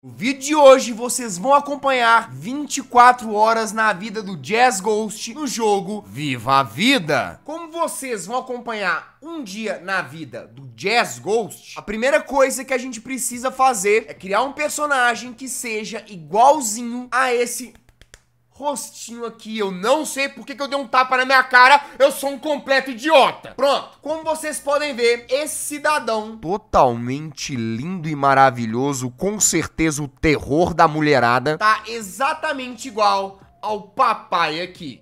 No vídeo de hoje vocês vão acompanhar 24 horas na vida do Jazz Ghost no jogo Viva a Vida. Como vocês vão acompanhar um dia na vida do Jazz Ghost, a primeira coisa que a gente precisa fazer é criar um personagem que seja igualzinho a esse rostinho aqui. Eu não sei por que, que eu dei um tapa na minha cara. Eu sou um completo idiota. Pronto. Como vocês podem ver, esse cidadão totalmente lindo e maravilhoso, com certeza o terror da mulherada, tá exatamente igual ao papai aqui.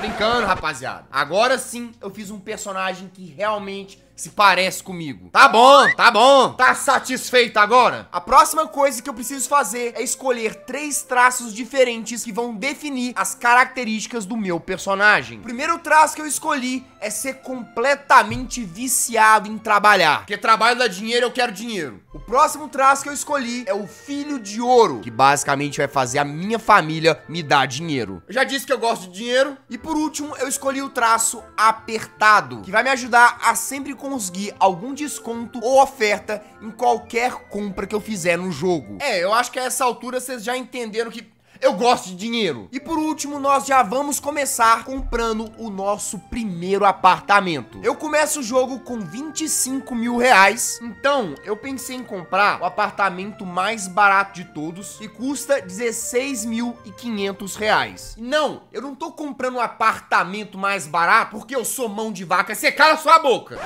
Brincando, rapaziada. Agora sim, eu fiz um personagem que realmente se parece comigo. Tá bom, tá bom. Tá satisfeito agora? A próxima coisa que eu preciso fazer é escolher três traços diferentes que vão definir as características do meu personagem. O primeiro traço que eu escolhi é ser completamente viciado em trabalhar. Porque trabalho dá dinheiro, eu quero dinheiro. O próximo traço que eu escolhi é o filho de ouro, que basicamente vai fazer a minha família me dar dinheiro. Eu já disse que eu gosto de dinheiro. E por último, eu escolhi o traço apertado, que vai me ajudar a sempre com conseguir algum desconto ou oferta em qualquer compra que eu fizer no jogo. É, eu acho que a essa altura vocês já entenderam que eu gosto de dinheiro. E por último, nós já vamos começar comprando o nosso primeiro apartamento. Eu começo o jogo com 25 mil reais. Então, eu pensei em comprar o apartamento mais barato de todos, que custa 16 mil e 500 reais. Não, eu não tô comprando um apartamento mais barato porque eu sou mão de vaca. Você cala sua boca!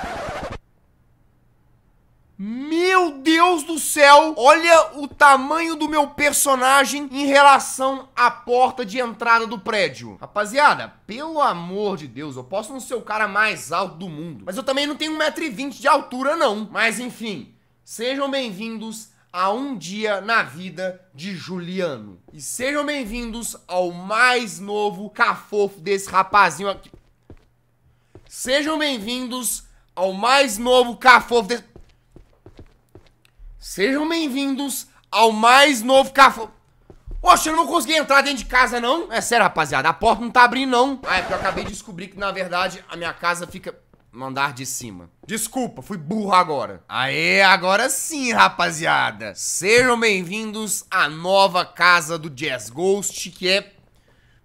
Meu Deus do céu, olha o tamanho do meu personagem em relação à porta de entrada do prédio. Rapaziada, pelo amor de Deus, eu posso não ser o cara mais alto do mundo, mas eu também não tenho 1,20m de altura não. Mas enfim, sejam bem-vindos a um dia na vida de Juliano. E sejam bem-vindos ao mais novo cafofo desse rapazinho aqui. Sejam bem-vindos ao mais novo cafofo desse... Sejam bem-vindos ao mais novo café. Poxa, eu não consegui entrar dentro de casa, não. É sério, rapaziada. A porta não tá abrindo, não. Ah, é porque eu acabei de descobrir que, na verdade, a minha casa fica no andar de cima. Desculpa, fui burro agora. Aê, agora sim, rapaziada. Sejam bem-vindos à nova casa do Jazz Ghost, que é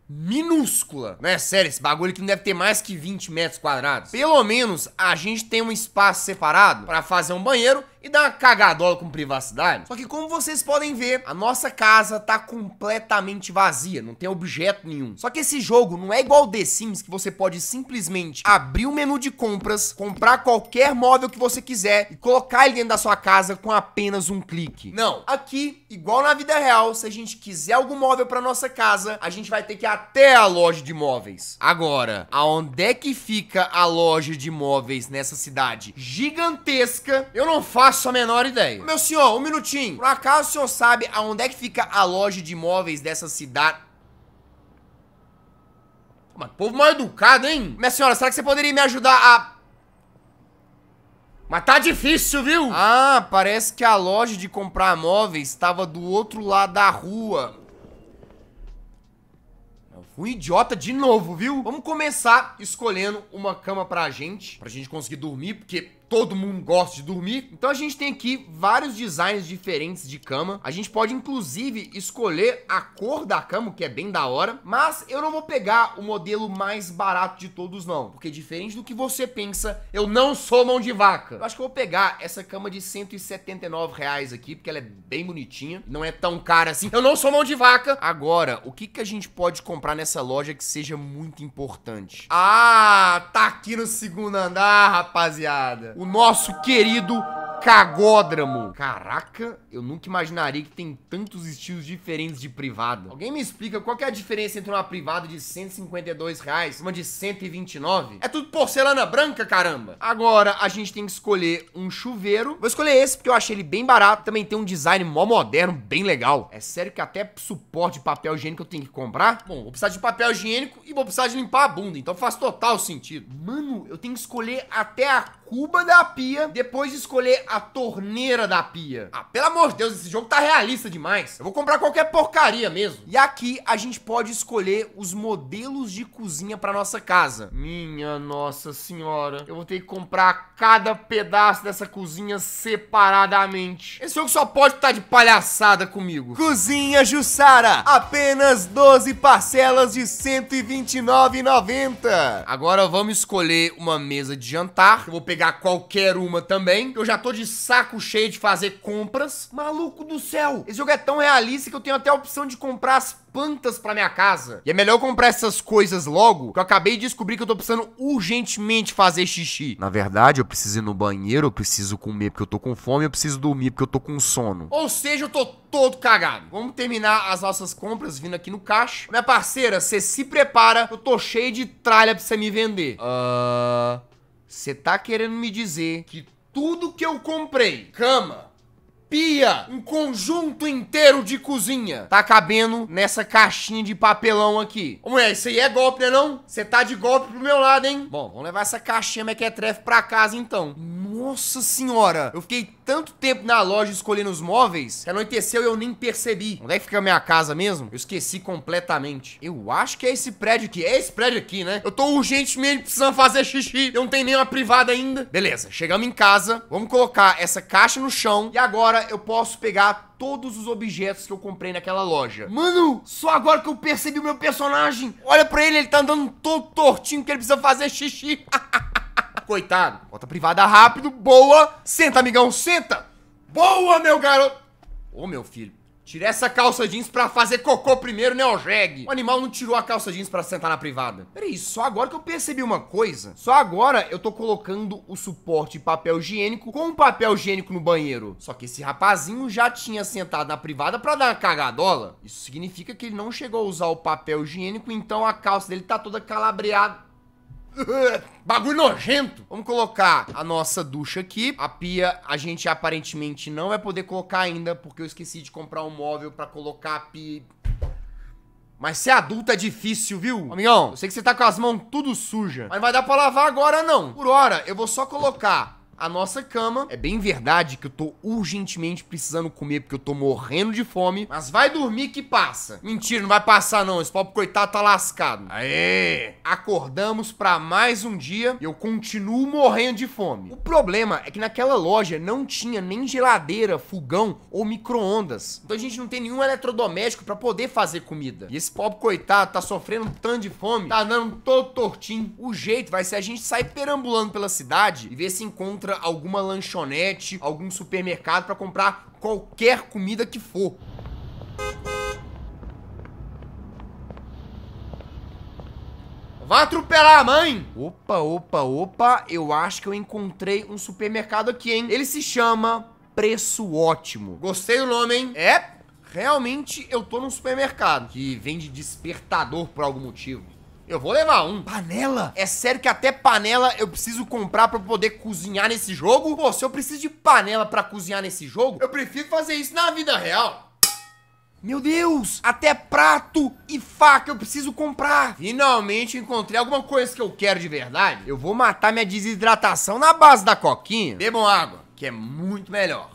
minúscula. Não é sério, esse bagulho aqui não deve ter mais que 20 metros quadrados. Pelo menos a gente tem um espaço separado pra fazer um banheiro e dar uma cagadola com privacidade. Só que como vocês podem ver, a nossa casa tá completamente vazia, não tem objeto nenhum. Só que esse jogo não é igual ao The Sims, que você pode simplesmente abrir o menu de compras, comprar qualquer móvel que você quiser e colocar ele dentro da sua casa com apenas um clique. Não, aqui, igual na vida real, se a gente quiser algum móvel para nossa casa, a gente vai ter que ir até a loja de móveis. Agora, aonde é que fica a loja de móveis nessa cidade gigantesca? Eu não faço faço a menor ideia. Meu senhor, um minutinho. Por acaso o senhor sabe aonde é que fica a loja de imóveis dessa cidade? Mas povo mal educado, hein? Minha senhora, será que você poderia me ajudar a... Mas tá difícil, viu? Ah, parece que a loja de comprar móveis estava do outro lado da rua. Eu fui idiota de novo, viu? Vamos começar escolhendo uma cama pra gente, pra gente conseguir dormir, porque todo mundo gosta de dormir. Então a gente tem aqui vários designs diferentes de cama. A gente pode, inclusive, escolher a cor da cama, o que é bem da hora. Mas eu não vou pegar o modelo mais barato de todos, não. Porque diferente do que você pensa, eu não sou mão de vaca. Eu acho que eu vou pegar essa cama de 179 reais aqui, porque ela é bem bonitinha. Não é tão cara assim. Eu não sou mão de vaca. Agora, o que, que a gente pode comprar nessa loja que seja muito importante? Ah, tá aqui no segundo andar, rapaziada o nosso querido cagódromo. Caraca, eu nunca imaginaria que tem tantos estilos diferentes de privada. Alguém me explica qual é a diferença entre uma privada de 152 reais e uma de 129? É tudo porcelana branca, caramba. Agora, a gente tem que escolher um chuveiro. Vou escolher esse porque eu achei ele bem barato. Também tem um design mó moderno, bem legal. É sério que até suporte de papel higiênico eu tenho que comprar? Bom, vou precisar de papel higiênico e vou precisar de limpar a bunda, então faz total sentido. Mano, eu tenho que escolher até a cuba da pia, depois de escolher a torneira da pia. Ah, pelo amor de Deus, esse jogo tá realista demais. Eu vou comprar qualquer porcaria mesmo. E aqui a gente pode escolher os modelos de cozinha pra nossa casa. Minha nossa senhora. Eu vou ter que comprar cada pedaço dessa cozinha separadamente. Esse jogo só pode estar tá de palhaçada comigo. Cozinha Jussara. Apenas 12 parcelas de 129,90. Agora vamos escolher uma mesa de jantar. Eu vou pegar pegar qualquer uma também. Eu já tô de saco cheio de fazer compras. Maluco do céu! Esse jogo é tão realista que eu tenho até a opção de comprar as plantas pra minha casa. E é melhor comprar essas coisas logo, que eu acabei de descobrir que eu tô precisando urgentemente fazer xixi. Na verdade, eu preciso ir no banheiro, eu preciso comer porque eu tô com fome, eu preciso dormir porque eu tô com sono. Ou seja, eu tô todo cagado. Vamos terminar as nossas compras vindo aqui no caixa. Minha parceira, você se prepara, eu tô cheio de tralha pra você me vender. Ahn... Uh... Você tá querendo me dizer que tudo que eu comprei, cama, pia, um conjunto inteiro de cozinha, tá cabendo nessa caixinha de papelão aqui. mulher, isso aí é golpe, né não? Você tá de golpe pro meu lado, hein? Bom, vamos levar essa caixinha mequetrefe pra casa então. Nossa senhora, eu fiquei tanto tempo na loja escolhendo os móveis que anoiteceu e eu nem percebi. Onde é que fica a minha casa mesmo? Eu esqueci completamente. Eu acho que é esse prédio aqui. É esse prédio aqui, né? Eu tô urgentemente precisando fazer xixi. Eu não tenho nenhuma privada ainda. Beleza, chegamos em casa. Vamos colocar essa caixa no chão. E agora eu posso pegar todos os objetos que eu comprei naquela loja. Mano, só agora que eu percebi o meu personagem. Olha pra ele, ele tá andando todo tortinho que ele precisa fazer xixi. Coitado. Volta privada rápido, boa. Senta, amigão, senta. Boa, meu garoto. Ô, meu filho. Tira essa calça jeans pra fazer cocô primeiro, né, Ojeg? O animal não tirou a calça jeans pra sentar na privada. Peraí, só agora que eu percebi uma coisa. Só agora eu tô colocando o suporte papel higiênico com o papel higiênico no banheiro. Só que esse rapazinho já tinha sentado na privada pra dar uma cagadola. Isso significa que ele não chegou a usar o papel higiênico, então a calça dele tá toda calabreada. Bagulho nojento. Vamos colocar a nossa ducha aqui. A pia a gente aparentemente não vai poder colocar ainda, porque eu esqueci de comprar um móvel pra colocar a pia. Mas ser adulto é difícil, viu? Amigão, eu sei que você tá com as mãos tudo suja. Mas não vai dar pra lavar agora, não. Por hora, eu vou só colocar a nossa cama. É bem verdade que eu tô urgentemente precisando comer porque eu tô morrendo de fome, mas vai dormir que passa. Mentira, não vai passar não, esse pobre coitado tá lascado. Aê! Acordamos pra mais um dia e eu continuo morrendo de fome. O problema é que naquela loja não tinha nem geladeira, fogão ou micro-ondas. Então a gente não tem nenhum eletrodoméstico pra poder fazer comida. E esse pobre coitado tá sofrendo um tanto de fome, tá andando todo tortinho. O jeito vai ser a gente sair perambulando pela cidade e ver se encontra alguma lanchonete, algum supermercado para comprar qualquer comida que for. Vai atropelar a mãe! Opa, opa, opa, eu acho que eu encontrei um supermercado aqui, hein? Ele se chama Preço Ótimo. Gostei do nome, hein? É, realmente eu tô num supermercado que vende despertador por algum motivo. Eu vou levar um. Panela? É sério que até panela eu preciso comprar pra poder cozinhar nesse jogo? Pô, se eu preciso de panela pra cozinhar nesse jogo, eu prefiro fazer isso na vida real. Meu Deus! Até prato e faca eu preciso comprar! Finalmente encontrei alguma coisa que eu quero de verdade. Eu vou matar minha desidratação na base da coquinha. Bebam água, que é muito melhor.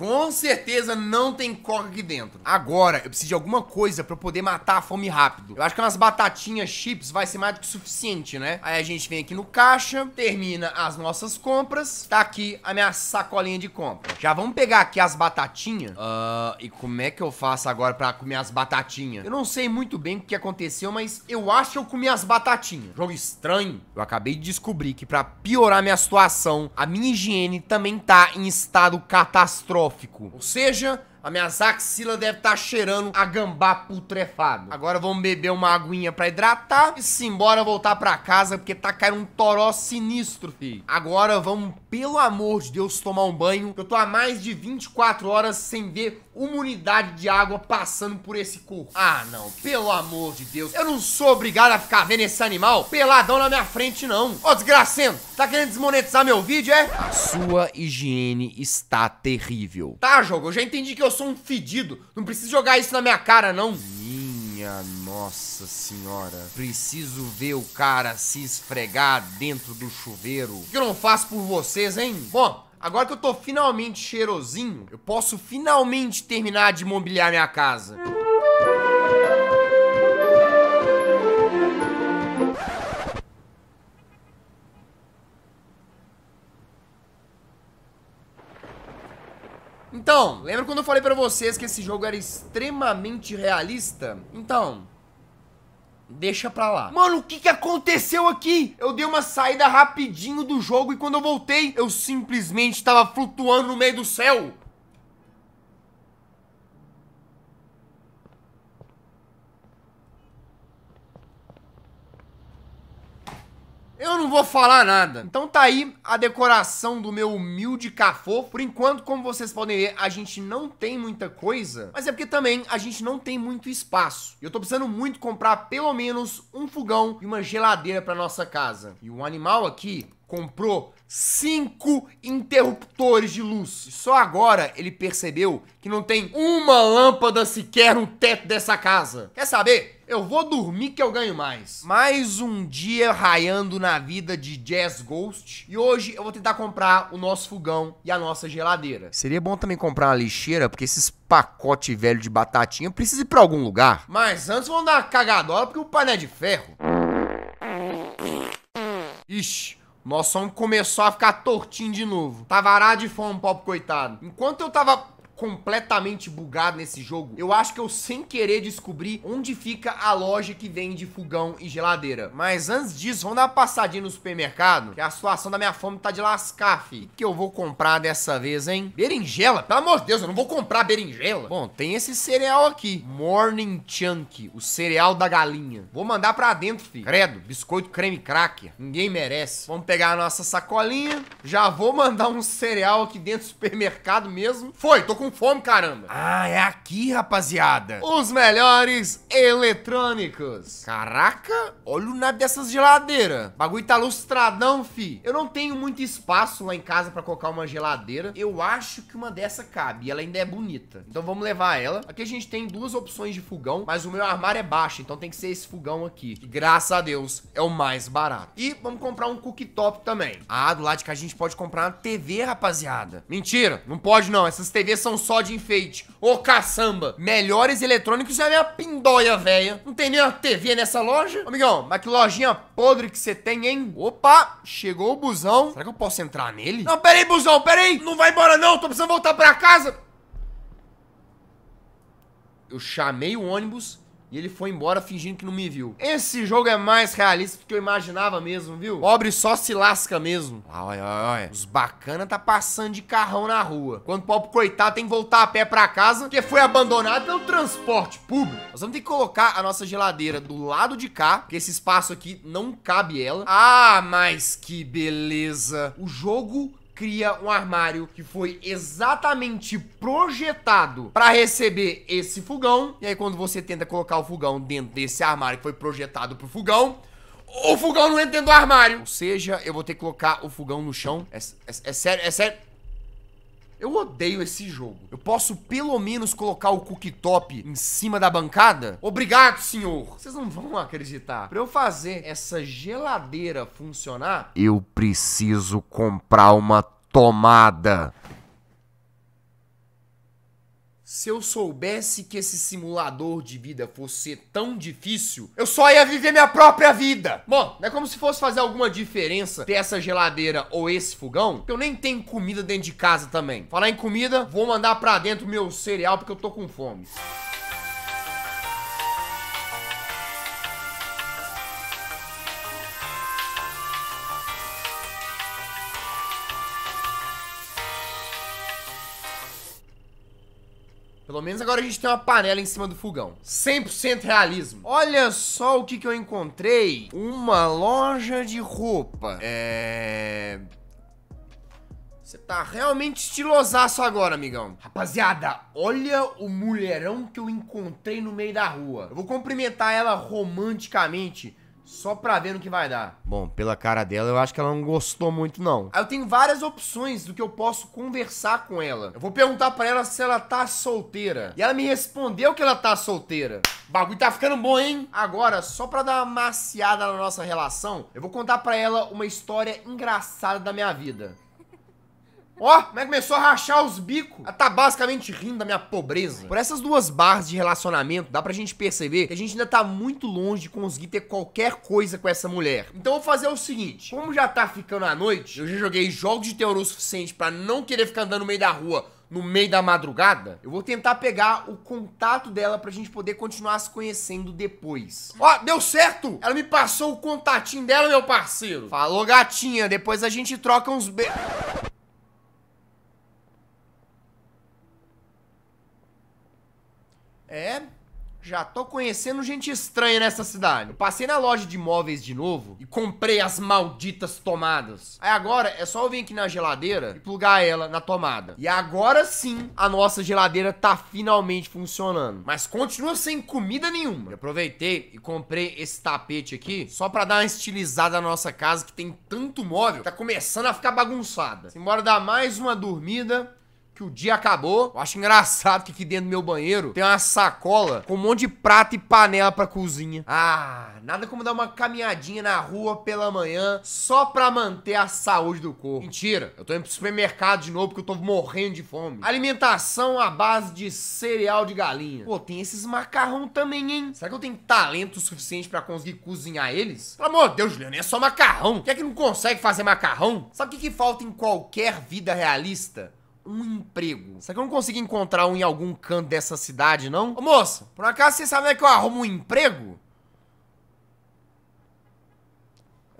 Com certeza não tem coca aqui dentro. Agora, eu preciso de alguma coisa pra eu poder matar a fome rápido. Eu acho que umas batatinhas chips vai ser mais do que suficiente, né? Aí a gente vem aqui no caixa, termina as nossas compras. Tá aqui a minha sacolinha de compra. Já vamos pegar aqui as batatinhas. Uh, e como é que eu faço agora pra comer as batatinhas? Eu não sei muito bem o que aconteceu, mas eu acho que eu comi as batatinhas. Jogo estranho. Eu acabei de descobrir que pra piorar minha situação, a minha higiene também tá em estado catastrófico filosófico. Ou seja, a minha axila deve estar tá cheirando a gambá putrefado. Agora vamos beber uma aguinha pra hidratar e simbora voltar pra casa, porque tá caindo um toró sinistro, filho. Agora vamos, pelo amor de Deus, tomar um banho, que eu tô há mais de 24 horas sem ver uma unidade de água passando por esse corpo. Ah, não, pelo amor de Deus. Eu não sou obrigado a ficar vendo esse animal peladão na minha frente, não. Ô, desgracento, tá querendo desmonetizar meu vídeo, é? A sua higiene está terrível. Tá, jogo, eu já entendi que eu eu sou um fedido. Não preciso jogar isso na minha cara, não. Minha nossa senhora. Preciso ver o cara se esfregar dentro do chuveiro. O que eu não faço por vocês, hein? Bom, agora que eu tô finalmente cheirosinho, eu posso finalmente terminar de mobiliar minha casa. Então, lembra quando eu falei pra vocês que esse jogo era extremamente realista? Então, deixa pra lá. Mano, o que que aconteceu aqui? Eu dei uma saída rapidinho do jogo e quando eu voltei, eu simplesmente tava flutuando no meio do céu. não vou falar nada. Então tá aí a decoração do meu humilde cafô. Por enquanto, como vocês podem ver, a gente não tem muita coisa, mas é porque também a gente não tem muito espaço. E eu tô precisando muito comprar pelo menos um fogão e uma geladeira pra nossa casa. E o animal aqui comprou cinco interruptores de luz. Só agora ele percebeu que não tem uma lâmpada sequer no teto dessa casa. Quer saber? Eu vou dormir que eu ganho mais. Mais um dia raiando na vida de Jazz Ghost. E hoje eu vou tentar comprar o nosso fogão e a nossa geladeira. Seria bom também comprar uma lixeira, porque esses pacote velho de batatinha precisa ir pra algum lugar. Mas antes vamos dar uma cagadola, porque o pané é de ferro. Ixi, nosso homem começou a ficar tortinho de novo. Tava arado de fome, pobre coitado. Enquanto eu tava completamente bugado nesse jogo, eu acho que eu sem querer descobri onde fica a loja que vende fogão e geladeira. Mas antes disso, vamos dar uma passadinha no supermercado, que a situação da minha fome tá de lascar, fi. O que eu vou comprar dessa vez, hein? Berinjela? Pelo amor de Deus, eu não vou comprar berinjela. Bom, tem esse cereal aqui. Morning Chunk, o cereal da galinha. Vou mandar pra dentro, fi. Credo, biscoito creme cracker. Ninguém merece. Vamos pegar a nossa sacolinha. Já vou mandar um cereal aqui dentro do supermercado mesmo. Foi, tô com com fome, caramba. Ah, é aqui, rapaziada. Os melhores eletrônicos. Caraca, olha o nada dessas geladeiras. O bagulho tá lustradão, fi. Eu não tenho muito espaço lá em casa pra colocar uma geladeira. Eu acho que uma dessa cabe. E ela ainda é bonita. Então vamos levar ela. Aqui a gente tem duas opções de fogão, mas o meu armário é baixo, então tem que ser esse fogão aqui. E, graças a Deus, é o mais barato. E vamos comprar um cooktop também. Ah, do lado de cá a gente pode comprar uma TV, rapaziada. Mentira, não pode não. Essas TVs são só de enfeite. Ô caçamba, melhores eletrônicos é minha pindóia, velha. Não tem nem uma TV nessa loja? Amigão, mas que lojinha podre que você tem, hein? Opa, chegou o busão. Será que eu posso entrar nele? Não, peraí, busão, peraí. Não vai embora não, tô precisando voltar pra casa. Eu chamei o ônibus e ele foi embora fingindo que não me viu. Esse jogo é mais realista do que eu imaginava mesmo, viu? Pobre só se lasca mesmo. Ai, ai, ai. Os bacana tá passando de carrão na rua. Quando o pobre coitado tem que voltar a pé pra casa, porque foi abandonado pelo transporte público. Nós vamos ter que colocar a nossa geladeira do lado de cá, porque esse espaço aqui não cabe ela. Ah, mas que beleza. O jogo cria um armário que foi exatamente projetado para receber esse fogão. E aí quando você tenta colocar o fogão dentro desse armário que foi projetado pro fogão, o fogão não entra dentro do armário. Ou seja, eu vou ter que colocar o fogão no chão. É, é, é sério, é sério. Eu odeio esse jogo. Eu posso pelo menos colocar o cooktop em cima da bancada? Obrigado, senhor. Vocês não vão acreditar. Para eu fazer essa geladeira funcionar, eu preciso comprar uma tomada. Se eu soubesse que esse simulador de vida fosse tão difícil, eu só ia viver minha própria vida. Bom, não é como se fosse fazer alguma diferença ter essa geladeira ou esse fogão, que eu nem tenho comida dentro de casa também. Falar em comida, vou mandar pra dentro meu cereal porque eu tô com fome. Pelo menos agora a gente tem uma panela em cima do fogão. 100% realismo. Olha só o que, que eu encontrei. Uma loja de roupa. É... Você tá realmente estilosaço agora, amigão. Rapaziada, olha o mulherão que eu encontrei no meio da rua. Eu vou cumprimentar ela romanticamente só pra ver no que vai dar. Bom, pela cara dela, eu acho que ela não gostou muito, não. Aí eu tenho várias opções do que eu posso conversar com ela. Eu vou perguntar pra ela se ela tá solteira. E ela me respondeu que ela tá solteira. O bagulho tá ficando bom, hein? Agora, só pra dar uma maciada na nossa relação, eu vou contar pra ela uma história engraçada da minha vida. Ó, como é que começou a rachar os bicos. Ela tá basicamente rindo da minha pobreza. Por essas duas barras de relacionamento, dá pra gente perceber que a gente ainda tá muito longe de conseguir ter qualquer coisa com essa mulher. Então eu vou fazer o seguinte. Como já tá ficando à noite, eu já joguei jogos de terror o suficiente pra não querer ficar andando no meio da rua no meio da madrugada, eu vou tentar pegar o contato dela pra gente poder continuar se conhecendo depois. Ó, deu certo! Ela me passou o contatinho dela, meu parceiro. Falou, gatinha, depois a gente troca uns be... É, já tô conhecendo gente estranha nessa cidade. Eu passei na loja de móveis de novo e comprei as malditas tomadas. Aí agora é só eu vir aqui na geladeira e plugar ela na tomada. E agora sim a nossa geladeira tá finalmente funcionando. Mas continua sem comida nenhuma. Eu aproveitei e comprei esse tapete aqui só pra dar uma estilizada na nossa casa que tem tanto móvel. Tá começando a ficar bagunçada. Simbora dar mais uma dormida que o dia acabou. Eu acho engraçado que aqui dentro do meu banheiro tem uma sacola com um monte de prato e panela pra cozinha. Ah, nada como dar uma caminhadinha na rua pela manhã só pra manter a saúde do corpo. Mentira, eu tô indo pro supermercado de novo porque eu tô morrendo de fome. Alimentação à base de cereal de galinha. Pô, tem esses macarrão também, hein? Será que eu tenho talento suficiente pra conseguir cozinhar eles? Pelo amor de Deus, Juliano, é só macarrão. Quem é que não consegue fazer macarrão? Sabe o que, que falta em qualquer vida realista? um emprego. Será que eu não consegui encontrar um em algum canto dessa cidade, não? Ô, por acaso você sabe onde é que eu arrumo um emprego?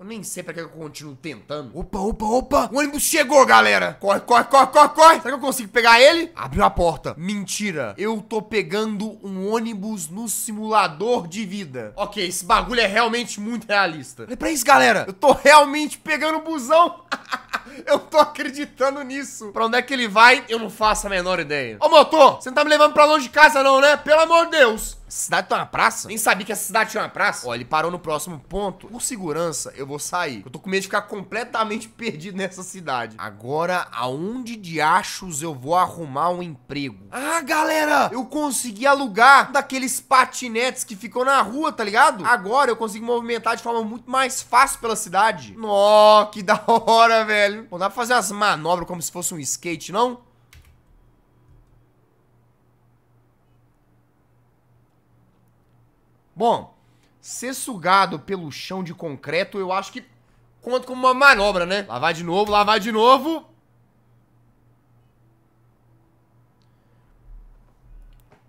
Eu nem sei pra que eu continuo tentando. Opa, opa, opa. O ônibus chegou, galera. Corre, corre, corre, corre, corre. Será que eu consigo pegar ele? Abriu a porta. Mentira. Eu tô pegando um ônibus no simulador de vida. Ok, esse bagulho é realmente muito realista. Olha pra isso, galera. Eu tô realmente pegando o busão. Eu tô acreditando nisso. Pra onde é que ele vai, eu não faço a menor ideia. Ô, motor, você não tá me levando pra longe de casa não, né? Pelo amor de Deus cidade tem uma praça? Nem sabia que essa cidade tinha uma praça. Ó, ele parou no próximo ponto. Por segurança, eu vou sair. Eu tô com medo de ficar completamente perdido nessa cidade. Agora, aonde de achos eu vou arrumar um emprego? Ah, galera, eu consegui alugar daqueles patinetes que ficou na rua, tá ligado? Agora eu consigo movimentar de forma muito mais fácil pela cidade. Nó, que da hora, velho. Não dá pra fazer as manobras como se fosse um skate, não? Bom, ser sugado pelo chão de concreto, eu acho que conta como uma manobra, né? Lá vai de novo, lá vai de novo.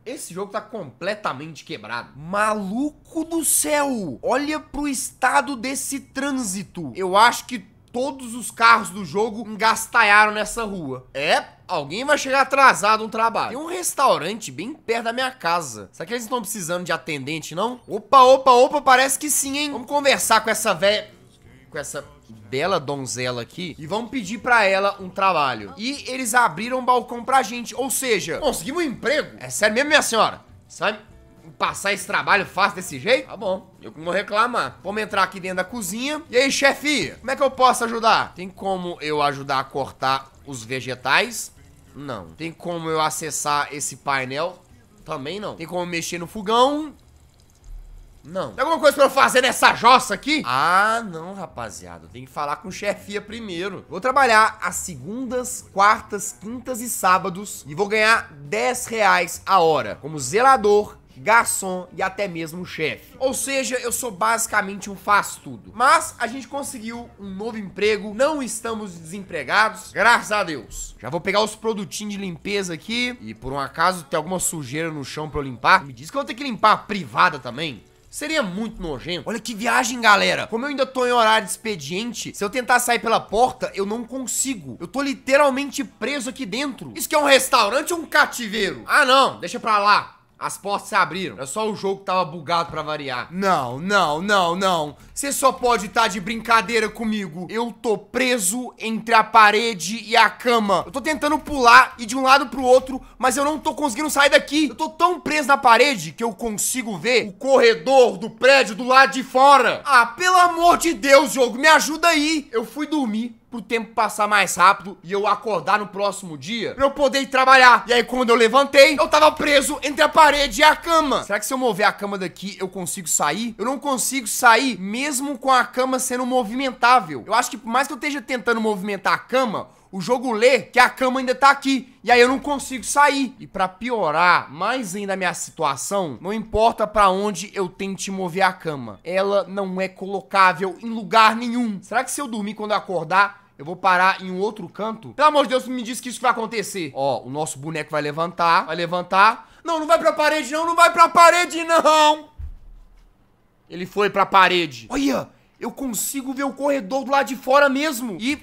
Esse jogo tá completamente quebrado. Maluco do céu! Olha pro estado desse trânsito. Eu acho que Todos os carros do jogo engastalharam nessa rua. É, alguém vai chegar atrasado no trabalho. Tem um restaurante bem perto da minha casa. Será que eles estão precisando de atendente, não? Opa, opa, opa, parece que sim, hein? Vamos conversar com essa velha... Com essa bela donzela aqui e vamos pedir para ela um trabalho. E eles abriram um balcão pra gente, ou seja, conseguimos um emprego. É sério mesmo, minha senhora? Sabe? passar esse trabalho fácil desse jeito? Tá bom, eu não vou reclamar. Vamos entrar aqui dentro da cozinha. E aí, chefia, como é que eu posso ajudar? Tem como eu ajudar a cortar os vegetais? Não. Tem como eu acessar esse painel? Também não. Tem como mexer no fogão? Não. Tem alguma coisa pra eu fazer nessa jossa aqui? Ah, não, rapaziada. Tem que falar com chefia primeiro. Vou trabalhar as segundas, quartas, quintas e sábados e vou ganhar 10 reais a hora como zelador garçom e até mesmo chefe. Ou seja, eu sou basicamente um faz-tudo. Mas a gente conseguiu um novo emprego, não estamos desempregados, graças a Deus. Já vou pegar os produtinhos de limpeza aqui e por um acaso tem alguma sujeira no chão pra eu limpar. Me diz que eu vou ter que limpar a privada também. Seria muito nojento. Olha que viagem, galera. Como eu ainda tô em horário de expediente, se eu tentar sair pela porta, eu não consigo. Eu tô literalmente preso aqui dentro. Isso que é um restaurante ou um cativeiro? Ah, não. Deixa pra lá. As portas se abriram. É só o jogo que tava bugado para variar. Não, não, não, não. Você só pode estar tá de brincadeira comigo. Eu tô preso entre a parede e a cama. Eu tô tentando pular e de um lado pro outro, mas eu não tô conseguindo sair daqui. Eu tô tão preso na parede que eu consigo ver o corredor do prédio do lado de fora. Ah, pelo amor de Deus, jogo, me ajuda aí. Eu fui dormir pro tempo passar mais rápido e eu acordar no próximo dia pra eu poder ir trabalhar. E aí, quando eu levantei, eu tava preso entre a parede e a cama. Será que se eu mover a cama daqui, eu consigo sair? Eu não consigo sair mesmo mesmo com a cama sendo movimentável. Eu acho que por mais que eu esteja tentando movimentar a cama, o jogo lê que a cama ainda tá aqui. E aí eu não consigo sair. E para piorar mais ainda a minha situação, não importa para onde eu tente mover a cama, ela não é colocável em lugar nenhum. Será que se eu dormir quando eu acordar, eu vou parar em um outro canto? Pelo amor de Deus, me diz que isso vai acontecer. Ó, o nosso boneco vai levantar, vai levantar. Não, não vai pra parede não, não vai pra parede não! Ele foi pra parede. Olha, eu consigo ver o corredor do lado de fora mesmo. E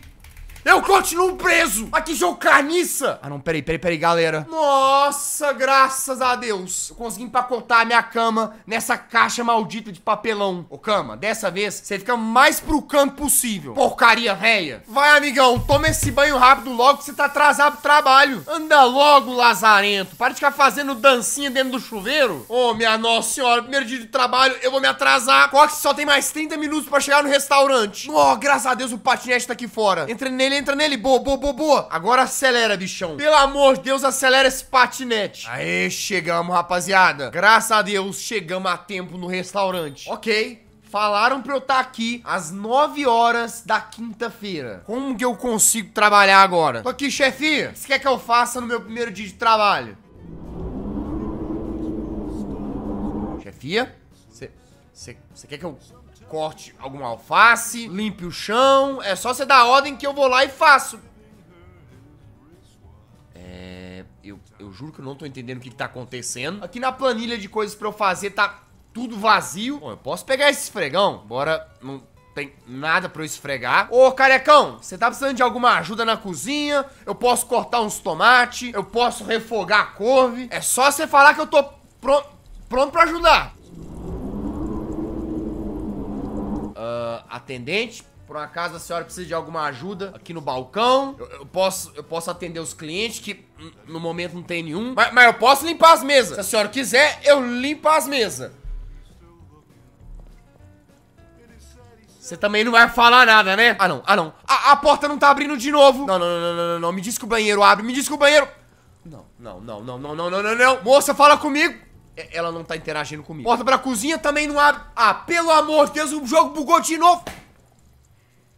eu continuo preso! Aqui já é carniça! Ah, não, peraí, peraí, peraí, galera. Nossa, graças a Deus! Eu consegui empacotar a minha cama nessa caixa maldita de papelão. Ô, cama, dessa vez você fica mais pro canto possível. Porcaria réia. Vai, amigão, toma esse banho rápido logo que você tá atrasado pro trabalho. Anda logo, lazarento. Para de ficar fazendo dancinha dentro do chuveiro. Ô, oh, minha nossa senhora, primeiro dia de trabalho, eu vou me atrasar. Cox só tem mais 30 minutos pra chegar no restaurante. Ó, oh, graças a Deus o patinete tá aqui fora. Entra nele entra nele. Boa, boa, boa, boa. Agora acelera, bichão. Pelo amor de Deus, acelera esse patinete. Aê, chegamos, rapaziada. Graças a Deus, chegamos a tempo no restaurante. Ok, Falaram pra eu estar tá aqui às 9 horas da quinta-feira. Como que eu consigo trabalhar agora? Tô aqui, chefia. O que você quer que eu faça no meu primeiro dia de trabalho? Chefia? Você quer que eu corte alguma alface, limpe o chão. É só você dar a ordem que eu vou lá e faço. É... Eu, eu juro que eu não tô entendendo o que, que tá acontecendo. Aqui na planilha de coisas pra eu fazer tá tudo vazio. Bom, eu posso pegar esse esfregão? Bora... Não tem nada pra eu esfregar. Ô, carecão, você tá precisando de alguma ajuda na cozinha? Eu posso cortar uns tomates? Eu posso refogar a couve? É só você falar que eu tô pronto, pronto pra ajudar. atendente. Por um acaso a senhora precisa de alguma ajuda aqui no balcão? Eu, eu posso, eu posso atender os clientes que no momento não tem nenhum. Mas, mas eu posso limpar as mesas. Se a senhora quiser, eu limpo as mesas. Você também não vai falar nada, né? Ah, não. Ah, não. A, a porta não tá abrindo de novo. Não, não, não, não, não, não. Me diz que o banheiro abre. Me diz que o banheiro... Não, não, não, não, não, não, não, não, não. Moça, fala comigo. É, ela não tá interagindo comigo. Porta pra cozinha também não abre. Ah, pelo amor de Deus, o jogo bugou de novo.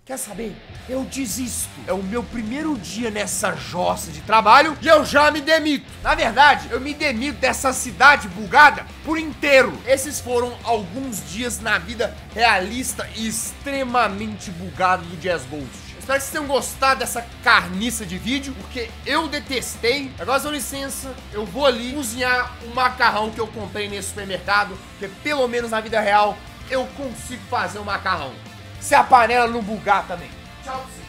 Quer saber? Eu desisto. É o meu primeiro dia nessa jossa de trabalho e eu já me demito. Na verdade, eu me demito dessa cidade bugada por inteiro. Esses foram alguns dias na vida realista e extremamente bugado do Jazz Ghost. Espero que vocês tenham gostado dessa carniça de vídeo, porque eu detestei. Agora, com licença, eu vou ali cozinhar o macarrão que eu comprei nesse supermercado, porque pelo menos na vida real eu consigo fazer o um macarrão. Se a panela não bugar também. Tchau,